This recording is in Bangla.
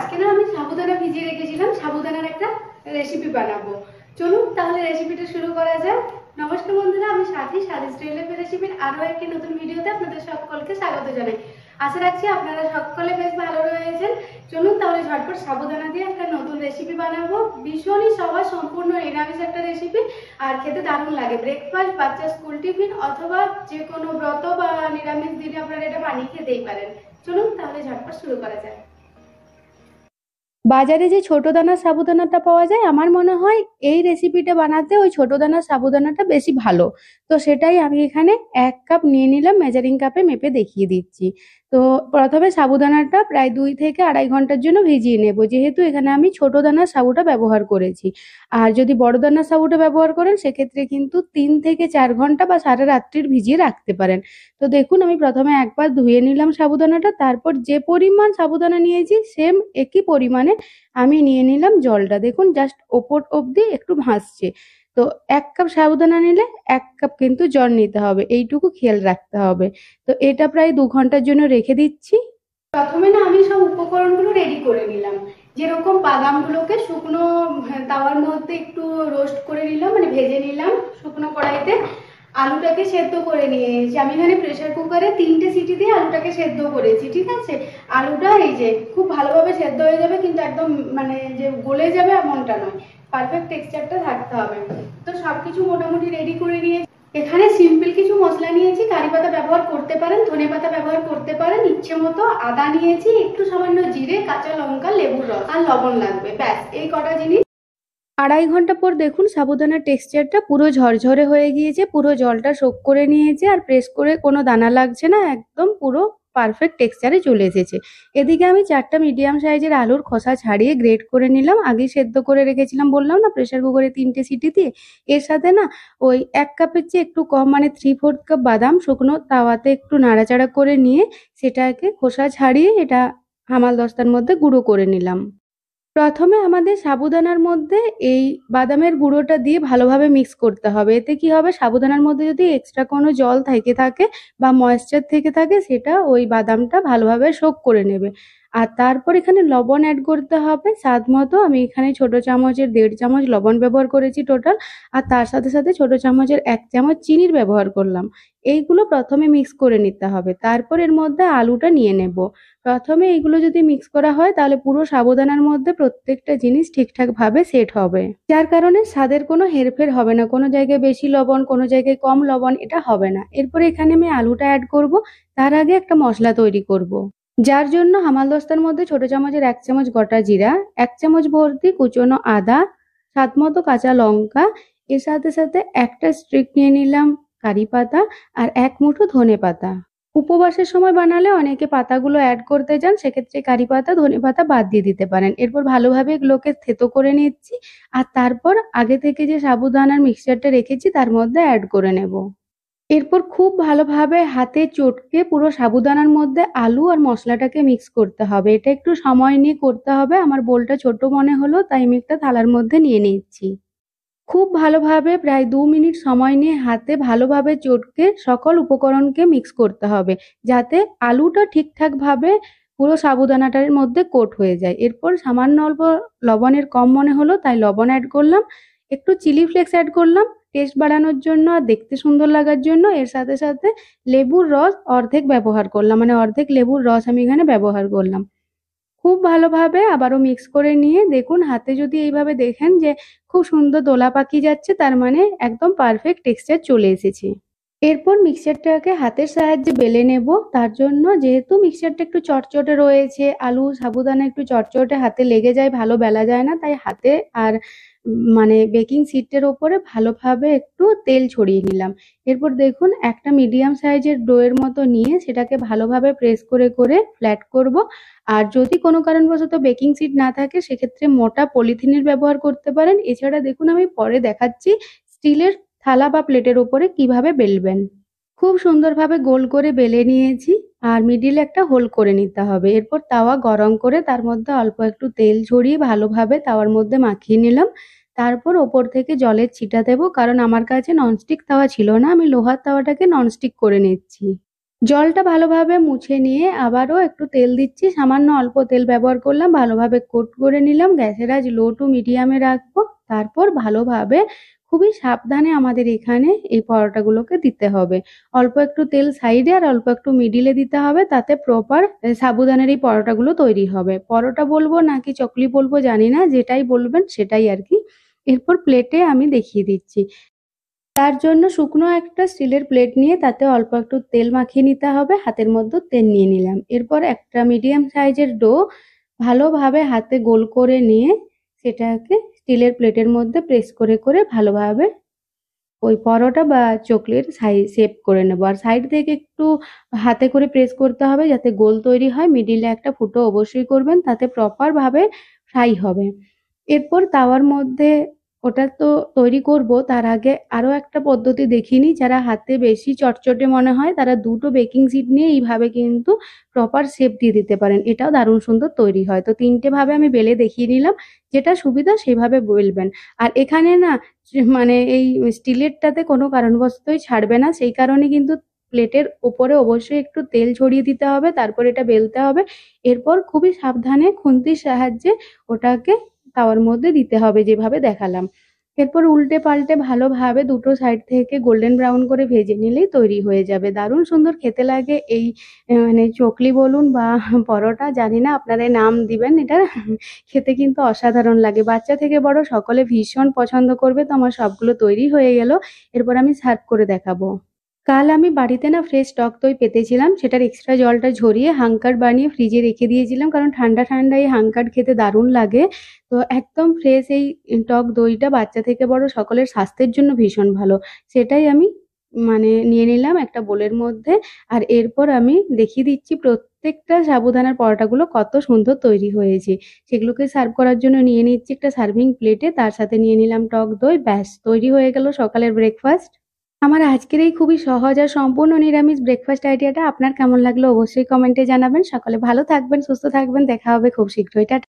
আজকে না আমি সাবুদানা ভিজিয়ে রেখেছিলাম সাবুদানার একটা রেসিপি বানাবো চলুন তাহলে রেসিপিটা শুরু করা যাক নমস্কার বন্ধুরা আমি সাথী সাথী স্টেলেপের রেসিপির আরও একটি নতুন ভিডিওতে আপনাদের সকলকে স্বাগত জানাই আশা রাখছি আপনারা সকলে বেশ ভালো রয়েছেন চলুন তাহলে ঝটপট সাবুদানা দিয়ে একটা নতুন রেসিপি বানাবো ভীষণই সবার সম্পূর্ণ নিরামিষ একটা রেসিপি আর খেতে দারুণ লাগে ব্রেকফাস্ট বাচ্চা স্কুল টিফিন অথবা যে কোনো ব্রত বা নিরামিষ দিনে আপনারা এটা বানিয়ে খেতেই পারেন চলুন তাহলে ঝটপট শুরু করা যায় বাজারে যে ছোট দানা সাবুদানাটা পাওয়া যায় আমার মনে হয় এই রেসিপিটা বানাতে ওই ছোট দানা সাবুদানাটা বেশি ভালো তো সেটাই আমি এখানে এক কাপ নিয়ে নিলাম মেজারিং কাপে মেপে দেখিয়ে দিচ্ছি তো প্রথমে সাবুদানাটা প্রায় দুই থেকে আড়াই ঘন্টার জন্য ভিজিয়ে নেব যেহেতু এখানে আমি ছোট দানার সাবুটা ব্যবহার করেছি আর যদি বড় দানার সাবুটা ব্যবহার করেন সেক্ষেত্রে কিন্তু তিন থেকে চার ঘন্টা বা সারা রাত্রির ভিজিয়ে রাখতে পারেন তো দেখুন আমি প্রথমে একবার ধুয়ে নিলাম সাবুদানাটা তারপর যে পরিমাণ সাবুদানা নিয়েছি সেম একই পরিমাণে আমি নিয়ে নিলাম জলটা দেখুন জাস্ট ওপর অবধি একটু ভাসছে তো এক কাপ সাবুদানা নিলে এক কাপ কিন্তু জল নিতে হবে এইটুকু খেয়াল রাখতে হবে তো এটা প্রায় দু ঘন্টার জন্য রেখে দিচ্ছি প্রথমে না আমি সব উপকরণগুলো রেডি করে নিলাম যেরকম বাদামগুলোকে শুকনো হ্যাঁ, তাওয়ার মধ্যে একটু রোস্ট করে নিলাম মানে ভেজে নিলাম শুকনো কড়াইতে আলুটাকে সেদ্ধ করে নিয়ে এসেছি আমি এখানে প্রেশার কুকারে তিনটে সিটি দিয়ে আলুটাকে সেদ্ধ করেছি ঠিক আছে আলুটা এই যে খুব ভালোভাবে সেদ্ধ হয়ে যাবে কিন্তু একদম মানে যে গলে যাবে এমনটা নয় পারফেক্ট টেক্সচারটা থাকতে হবে তো সব কিছু মোটামুটি রেডি করে নিয়েছি এখানে সিম্পল কিছু মশলা নিয়েছি কারি পাতা ব্যবহার করতে পারেন ধনে পাতা ব্যবহার করতে পারেন ইচ্ছে মতো আদা নিয়েছি একটু সামান্য জিরে কাঁচা লঙ্কা লেবুর রস আর লবণ লাগবে ব্যাস এই কটা জিনিস আড়াই ঘন্টা পর দেখুন সাবুদানার টেক্সচারটা পুরো ঝরঝরে হয়ে গিয়েছে পুরো জলটা শোক করে নিয়েছে আর প্রেস করে কোনো দানা লাগছে না একদম পুরো পারফেক্ট টেক্সচারে চলে এসেছে এদিকে আমি চারটা মিডিয়াম সাইজের আলুর খোসা ছাড়িয়ে গ্রেট করে নিলাম আগে সেদ্ধ করে রেখেছিলাম বললাম না প্রেশার কুকারে তিনটে সিটি দিয়ে এর সাথে না ওই এক কাপের চেয়ে একটু কম মানে থ্রি ফোর্থ কাপ বাদাম শুকনো তাওয়াতে একটু নাড়াচাড়া করে নিয়ে সেটাকে খোসা ছাড়িয়ে এটা হামাল দস্তার মধ্যে গুঁড়ো করে নিলাম প্রথমে আমাদের সাবুদানার মধ্যে এই বাদামের গুঁড়োটা দিয়ে ভালোভাবে মিক্স করতে হবে এতে কি হবে সাবুদানার মধ্যে যদি এক্সট্রা কোনো জল থেকে থাকে বা ময়েশ্চার থেকে থাকে সেটা ওই বাদামটা ভালোভাবে শোক করে নেবে আর তারপর এখানে লবণ অ্যাড করতে হবে স্বাদ মতো আমি এখানে ছোট চামচের দেড় চামচ লবণ ব্যবহার করেছি টোটাল আর তার সাথে সাথে ছোট চামচের এক চামচ চিনির ব্যবহার করলাম এইগুলো প্রথমে মিক্স করে নিতে হবে তারপর এর মধ্যে আলুটা নিয়ে নেব প্রথমে এইগুলো যদি মিক্স করা হয় তাহলে পুরো সাবধানের মধ্যে প্রত্যেকটা জিনিস ঠিকঠাকভাবে সেট হবে যার কারণে স্বাদের কোনো হেরফের হবে না কোনো জায়গায় বেশি লবণ কোনো জায়গায় কম লবণ এটা হবে না এরপরে এখানে আমি আলুটা অ্যাড করব তার আগে একটা মশলা তৈরি করব। যার জন্য হামালদস্তার মধ্যে ছোট চামচের এক চামচ গোটা জিরা এক চামচ ভর্তি কুচনো আদা স্বাদ মতো কাঁচা লঙ্কা এর সাথে সাথে একটা স্ট্রিক নিয়ে নিলাম কারি পাতা আর এক মুঠো ধনে পাতা উপবাসের সময় বানালে অনেকে পাতাগুলো অ্যাড করতে যান সেক্ষেত্রে কারি পাতা ধনে পাতা বাদ দিয়ে দিতে পারেন এরপর ভালোভাবে এগুলোকে থেতো করে নিচ্ছি আর তারপর আগে থেকে যে সাবুদানার মিক্সচারটা রেখেছি তার মধ্যে অ্যাড করে নেব এরপর খুব ভালোভাবে হাতে চটকে পুরো সাবুদানার মধ্যে আলু আর মশলাটাকে মিক্স করতে হবে এটা একটু সময় নিয়ে করতে হবে আমার বোলটা ছোট মনে হলো তাই আমি একটা থালার মধ্যে নিয়ে নিচ্ছি খুব ভালোভাবে প্রায় দু মিনিট সময় নিয়ে হাতে ভালোভাবে চটকে সকল উপকরণকে মিক্স করতে হবে যাতে আলুটা ঠিকঠাকভাবে পুরো সাবুদানাটার মধ্যে কোট হয়ে যায় এরপর সামান্য অল্প লবণের কম মনে হলো তাই লবণ অ্যাড করলাম একটু চিলি ফ্লেক্স অ্যাড করলাম টেস্ট বাড়ানোর জন্য আর দেখতে সুন্দর লাগার জন্য এর সাথে সাথে লেবুর রস অর্ধেক ব্যবহার করলাম মানে অর্ধেক লেবুর রস আমি এখানে ব্যবহার করলাম খুব ভালোভাবে আবারও মিক্স করে নিয়ে দেখুন হাতে যদি এইভাবে দেখেন যে খুব সুন্দর দোলা পাকি যাচ্ছে তার মানে একদম পারফেক্ট টেক্সচার চলে এসেছে এরপর মিক্সারটাকে হাতের সাহায্যে বেলে নেব তার জন্য যেহেতু মিক্সারটা একটু চটচটে রয়েছে আলু সাবুদানা একটু চটচটে হাতে লেগে যায় ভালো বেলা যায় না তাই হাতে আর মানে বেকিং সিটের ওপরে ভালোভাবে একটু তেল ছড়িয়ে নিলাম এরপর দেখুন একটা মিডিয়াম সাইজের ডোয়ের মতো নিয়ে সেটাকে ভালোভাবে প্রেস করে করে ফ্ল্যাট করব আর যদি কোনো কারণবশত বেকিং সিট না থাকে সেক্ষেত্রে মোটা পলিথিনের ব্যবহার করতে পারেন এছাড়া দেখুন আমি পরে দেখাচ্ছি স্টিলের থালা বা প্লেটের উপরে কিভাবে বেলবেন খুব সুন্দরভাবে গোল করে বেলে নিয়েছি আর মিডিল একটা হোল করে নিতে হবে এরপর তাওয়া গরম করে তার মধ্যে অল্প একটু তেল ঝরিয়ে ভালোভাবে তাওয়ার মধ্যে মাখিয়ে নিলাম তারপর ওপর থেকে জলের ছিটা দেবো কারণ আমার কাছে ননস্টিক তাওয়া ছিল না আমি লোহার তাওয়াটাকে ননস্টিক করে নিচ্ছি জলটা ভালোভাবে মুছে নিয়ে আবারও একটু তেল দিচ্ছি সামান্য অল্প তেল ব্যবহার করলাম ভালোভাবে কোট করে নিলাম গ্যাসের আজ লো টু মিডিয়ামে রাখবো তারপর ভালোভাবে খুবই সাবধানে আমাদের এখানে এই পরোটাগুলোকে দিতে হবে অল্প একটু তেল সাইডে আর অল্প একটু মিডিলে দিতে হবে তাতে প্রপার সাবুদানের এই পরোটাগুলো তৈরি হবে পরোটা বলবো নাকি চকলি বলবো জানি না যেটাই বলবেন সেটাই আর কি এরপর প্লেটে আমি দেখিয়ে দিচ্ছি তার জন্য শুকনো একটা স্টিলের প্লেট নিয়ে তাতে অল্প একটু তেল মাখিয়ে নিতে হবে হাতের মধ্যে তেল নিয়ে নিলাম এরপর একটা মিডিয়াম সাইজের ডো ভালোভাবে হাতে গোল করে নিয়ে সেটাকে স্টিলের প্লেটের মধ্যে প্রেস করে করে ভালোভাবে ওই পরোটা বা চকলেট সাই শেপ করে নেবো আর সাইড থেকে একটু হাতে করে প্রেস করতে হবে যাতে গোল তৈরি হয় মিডিলে একটা ফুটো অবশ্যই করবেন তাতে প্রপারভাবে ফ্রাই হবে এরপর তাওয়ার মধ্যে ওটা তো তৈরি করব তার আগে আরও একটা পদ্ধতি দেখিনি যারা হাতে বেশি চটচটে মনে হয় তারা দুটো বেকিং সিট নিয়ে এইভাবে কিন্তু প্রপার শেপ দিয়ে দিতে পারেন এটাও দারুণ সুন্দর তৈরি হয় তো তিনটেভাবে আমি বেলে দেখিয়ে নিলাম যেটা সুবিধা সেভাবে বলবেন আর এখানে না মানে এই স্টিলেরটাতে কোনো কারণবশতই ছাড়বে না সেই কারণে কিন্তু প্লেটের ওপরে অবশ্যই একটু তেল ছড়িয়ে দিতে হবে তারপর এটা বেলতে হবে এরপর খুবই সাবধানে খুন্তির সাহায্যে ওটাকে তাওয়ার মধ্যে দিতে হবে যেভাবে দেখালাম এরপর উল্টে পাল্টে ভালোভাবে দুটো সাইড থেকে গোল্ডেন ব্রাউন করে ভেজে নিলেই তৈরি হয়ে যাবে দারুণ সুন্দর খেতে লাগে এই মানে চকলি বলুন বা পরোটা জানি না আপনারা নাম দিবেন এটা খেতে কিন্তু অসাধারণ লাগে বাচ্চা থেকে বড় সকলে ভীষণ পছন্দ করবে তো আমার সবগুলো তৈরি হয়ে গেল এরপর আমি সার্ভ করে দেখাবো কাল আমি বাড়িতে না ফ্রেশ টক দই পেতেছিলাম সেটার এক্সট্রা জলটা ঝরিয়ে হাঙ্কার বানিয়ে ফ্রিজে রেখে দিয়েছিলাম কারণ ঠান্ডা ঠান্ডা এই হাঙ্কার খেতে দারুণ লাগে তো একদম ফ্রেশ এই টক দইটা বাচ্চা থেকে বড় সকলের স্বাস্থ্যের জন্য ভীষণ ভালো সেটাই আমি মানে নিয়ে নিলাম একটা বোলের মধ্যে আর এরপর আমি দেখিয়ে দিচ্ছি প্রত্যেকটা সাবুদানার পরোটাগুলো কত সুন্দর তৈরি হয়েছে সেগুলোকে সার্ভ করার জন্য নিয়ে নিচ্ছি একটা সার্ভিং প্লেটে তার সাথে নিয়ে নিলাম টক দই ব্যাস তৈরি হয়ে গেল সকালের ব্রেকফাস্ট আমার আজকের এই খুবই সহজ আর সম্পূর্ণ নিরামিষ ব্রেকফাস্ট আইডিয়াটা আপনার কেমন লাগলো অবশ্যই কমেন্টে জানাবেন সকলে ভালো থাকবেন সুস্থ থাকবেন দেখা হবে খুব শীঘ্রই টাটা